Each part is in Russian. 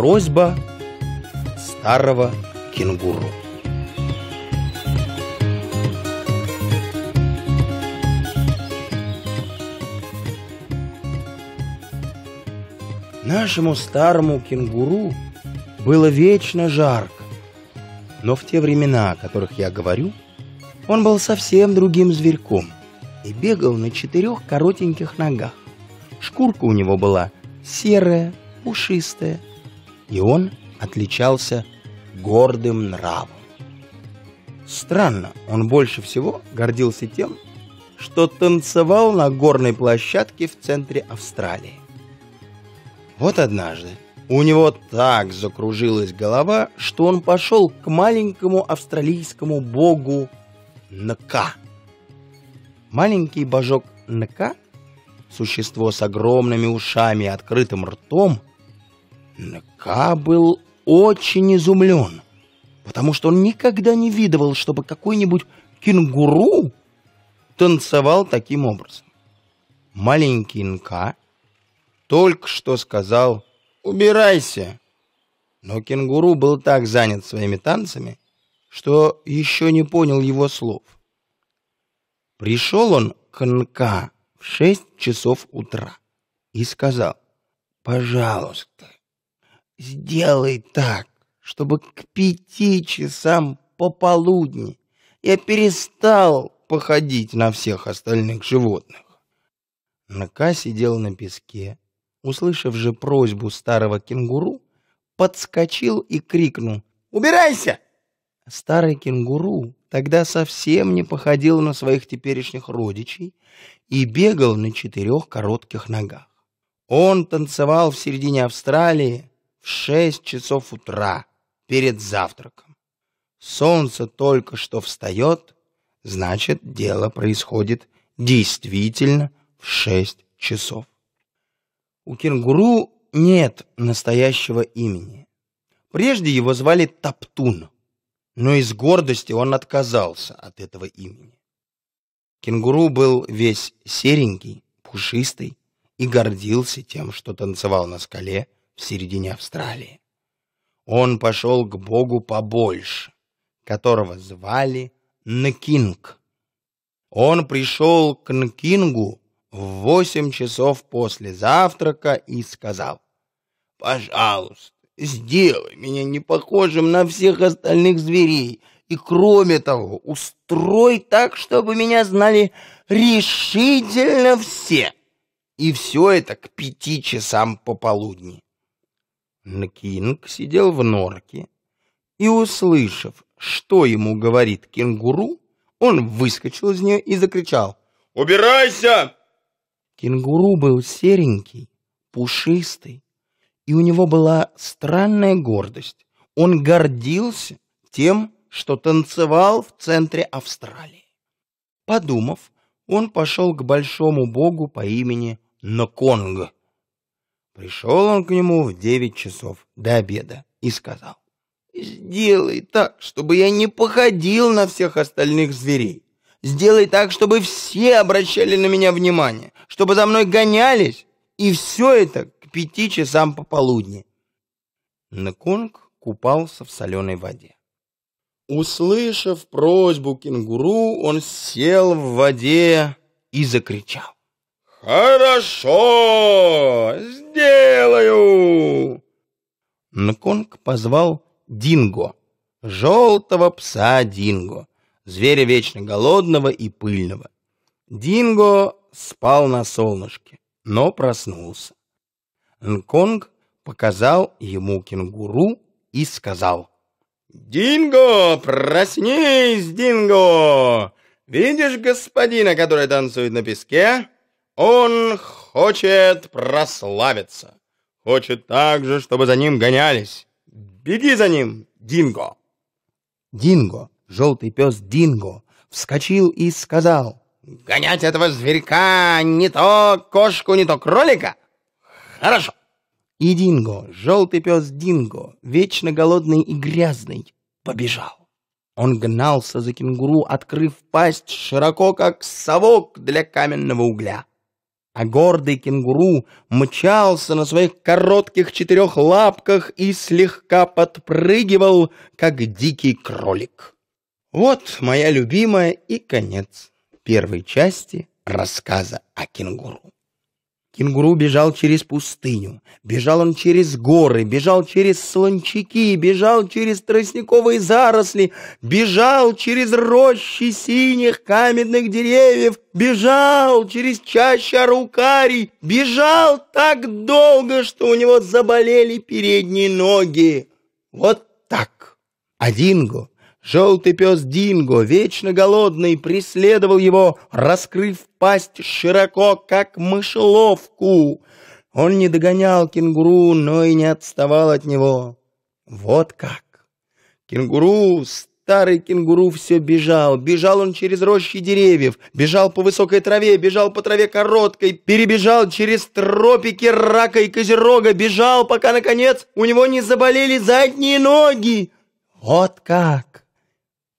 Просьба старого кенгуру. Нашему старому кенгуру было вечно жарко. Но в те времена, о которых я говорю, он был совсем другим зверьком и бегал на четырех коротеньких ногах. Шкурка у него была серая, пушистая, и он отличался гордым нравом. Странно, он больше всего гордился тем, что танцевал на горной площадке в центре Австралии. Вот однажды у него так закружилась голова, что он пошел к маленькому австралийскому богу Нка. Маленький божок Нка, существо с огромными ушами и открытым ртом, Нка был очень изумлен, потому что он никогда не видывал, чтобы какой-нибудь кенгуру танцевал таким образом. Маленький Нка только что сказал «Убирайся!» Но кенгуру был так занят своими танцами, что еще не понял его слов. Пришел он к Нка в шесть часов утра и сказал «Пожалуйста, Сделай так, чтобы к пяти часам пополудни я перестал походить на всех остальных животных. Нака сидел на песке, услышав же просьбу старого кенгуру, подскочил и крикнул «Убирайся!». Старый кенгуру тогда совсем не походил на своих теперешних родичей и бегал на четырех коротких ногах. Он танцевал в середине Австралии, в шесть часов утра перед завтраком. Солнце только что встает, значит, дело происходит действительно в шесть часов. У кенгуру нет настоящего имени. Прежде его звали Топтун, но из гордости он отказался от этого имени. Кенгуру был весь серенький, пушистый и гордился тем, что танцевал на скале в середине Австралии. Он пошел к богу побольше, которого звали Нкинг. Он пришел к Нкингу в восемь часов после завтрака и сказал, «Пожалуйста, сделай меня не похожим на всех остальных зверей, и кроме того, устрой так, чтобы меня знали решительно все». И все это к пяти часам пополудни. Нкинг сидел в норке и, услышав, что ему говорит кенгуру, он выскочил из нее и закричал «Убирайся!». Кенгуру был серенький, пушистый, и у него была странная гордость. Он гордился тем, что танцевал в центре Австралии. Подумав, он пошел к большому богу по имени Ноконг. Пришел он к нему в девять часов до обеда и сказал, «Сделай так, чтобы я не походил на всех остальных зверей. Сделай так, чтобы все обращали на меня внимание, чтобы за мной гонялись, и все это к пяти часам пополудни». Наконг купался в соленой воде. Услышав просьбу кенгуру, он сел в воде и закричал. «Хорошо! сделаю!» Нконг позвал Динго, желтого пса Динго, зверя вечно голодного и пыльного. Динго спал на солнышке, но проснулся. Нконг показал ему кенгуру и сказал. «Динго, проснись, Динго! Видишь господина, который танцует на песке? Он хочет прославиться. Хочет также, чтобы за ним гонялись. Беги за ним, Динго!» Динго, желтый пес Динго, вскочил и сказал. «Гонять этого зверька не то кошку, не то кролика? Хорошо!» И Динго, желтый пес Динго, вечно голодный и грязный, побежал. Он гнался за кенгуру, открыв пасть широко, как совок для каменного угля. А гордый кенгуру мчался на своих коротких четырех лапках и слегка подпрыгивал, как дикий кролик. Вот моя любимая и конец первой части рассказа о кенгуру. Кенгуру бежал через пустыню, бежал он через горы, бежал через слончаки, бежал через тростниковые заросли, бежал через рощи синих каменных деревьев, бежал через чаще арукарий, бежал так долго, что у него заболели передние ноги. Вот так. А Желтый пес Динго, вечно голодный, преследовал его, раскрыв пасть широко, как мышеловку. Он не догонял кенгуру, но и не отставал от него. Вот как! Кенгуру, старый кенгуру все бежал. Бежал он через рощи деревьев, бежал по высокой траве, бежал по траве короткой, перебежал через тропики рака и козерога, бежал, пока, наконец, у него не заболели задние ноги. Вот как!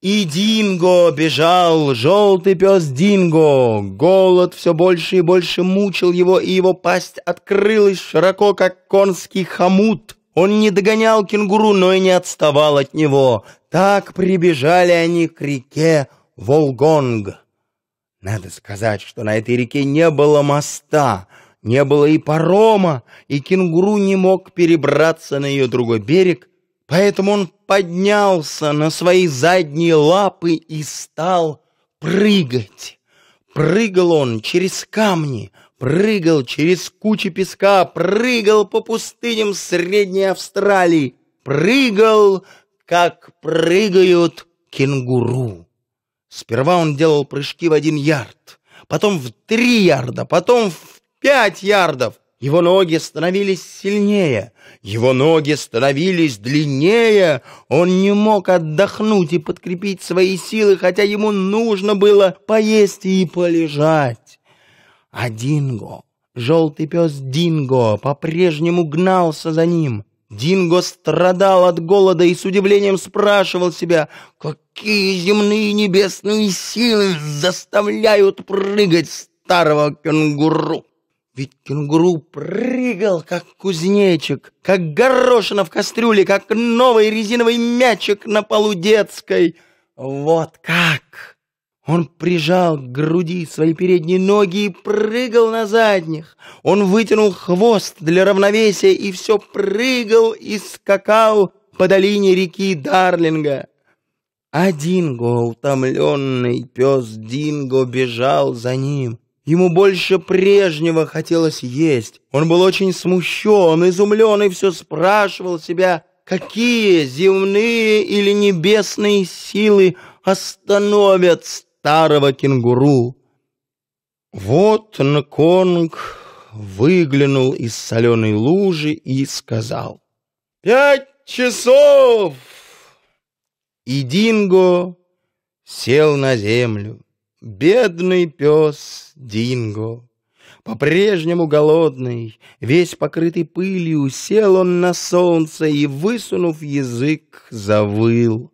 И Динго бежал, желтый пес Динго. Голод все больше и больше мучил его, и его пасть открылась широко, как конский хомут. Он не догонял кенгуру, но и не отставал от него. Так прибежали они к реке Волгонг. Надо сказать, что на этой реке не было моста, не было и парома, и кенгуру не мог перебраться на ее другой берег, Поэтому он поднялся на свои задние лапы и стал прыгать. Прыгал он через камни, прыгал через кучи песка, прыгал по пустыням Средней Австралии, прыгал, как прыгают кенгуру. Сперва он делал прыжки в один ярд, потом в три ярда, потом в пять ярдов — его ноги становились сильнее, его ноги становились длиннее. Он не мог отдохнуть и подкрепить свои силы, хотя ему нужно было поесть и полежать. А Динго, желтый пес Динго, по-прежнему гнался за ним. Динго страдал от голода и с удивлением спрашивал себя, какие земные и небесные силы заставляют прыгать старого кенгуру. Ведь кенгуру прыгал, как кузнечик, как горошина в кастрюле, как новый резиновый мячик на полу детской. Вот как! Он прижал к груди свои передние ноги и прыгал на задних. Он вытянул хвост для равновесия и все прыгал и скакал по долине реки Дарлинга. Один утомленный пес Динго бежал за ним. Ему больше прежнего хотелось есть. Он был очень смущен, изумлен и все спрашивал себя, какие земные или небесные силы остановят старого кенгуру. Вот Нконг выглянул из соленой лужи и сказал «Пять часов!» И Динго сел на землю. Бедный пес Динго. По-прежнему голодный, весь покрытый пылью, сел он на солнце и, высунув язык, завыл.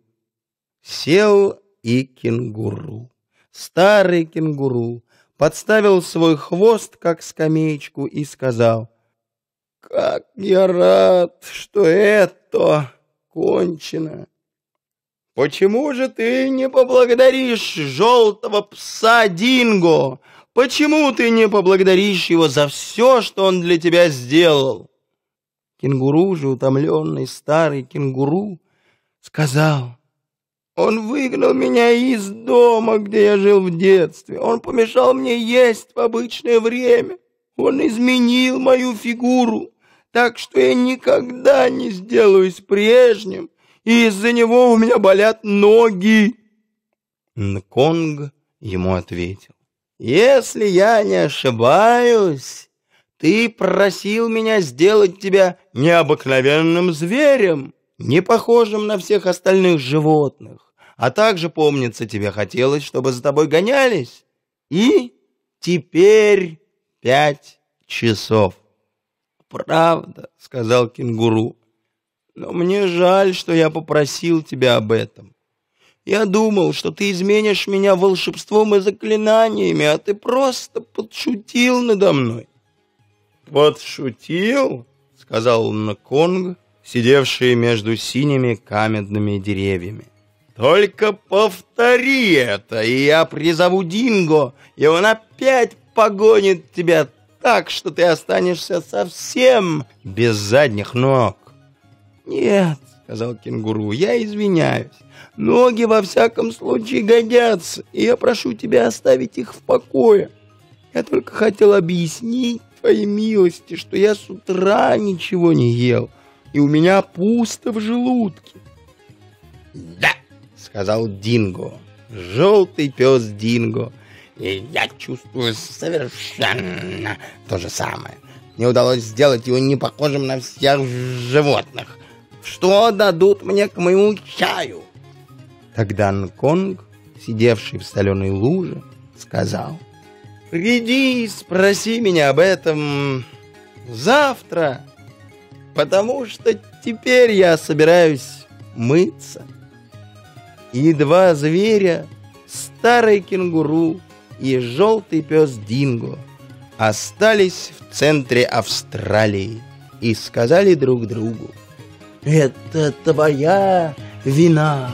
Сел и кенгуру, старый кенгуру, подставил свой хвост, как скамеечку, и сказал, «Как я рад, что это кончено!» «Почему же ты не поблагодаришь желтого пса Динго? Почему ты не поблагодаришь его за все, что он для тебя сделал?» Кенгуру же, утомленный старый кенгуру, сказал, «Он выгнал меня из дома, где я жил в детстве. Он помешал мне есть в обычное время. Он изменил мою фигуру, так что я никогда не сделаюсь прежним, и из-за него у меня болят ноги. Нконг ему ответил. Если я не ошибаюсь, ты просил меня сделать тебя необыкновенным зверем, не похожим на всех остальных животных. А также, помнится, тебе хотелось, чтобы за тобой гонялись. И теперь пять часов. «Правда», — сказал кенгуру, но мне жаль, что я попросил тебя об этом. Я думал, что ты изменишь меня волшебством и заклинаниями, а ты просто подшутил надо мной. Подшутил? сказал Наконг, сидевший между синими каменными деревьями. Только повтори это, и я призову Динго, и он опять погонит тебя так, что ты останешься совсем без задних ног. «Нет», — сказал кенгуру, — «я извиняюсь. Ноги во всяком случае годятся, и я прошу тебя оставить их в покое. Я только хотел объяснить твоей милости, что я с утра ничего не ел, и у меня пусто в желудке». «Да», — сказал Динго, желтый пес Динго, и я чувствую совершенно то же самое. Мне удалось сделать его не похожим на всех животных. Что дадут мне к моему чаю? Тогда Нконг, сидевший в соленой луже, сказал. Приди и спроси меня об этом завтра, потому что теперь я собираюсь мыться. И два зверя, старый кенгуру и желтый пес Динго, остались в центре Австралии и сказали друг другу — это твоя вина.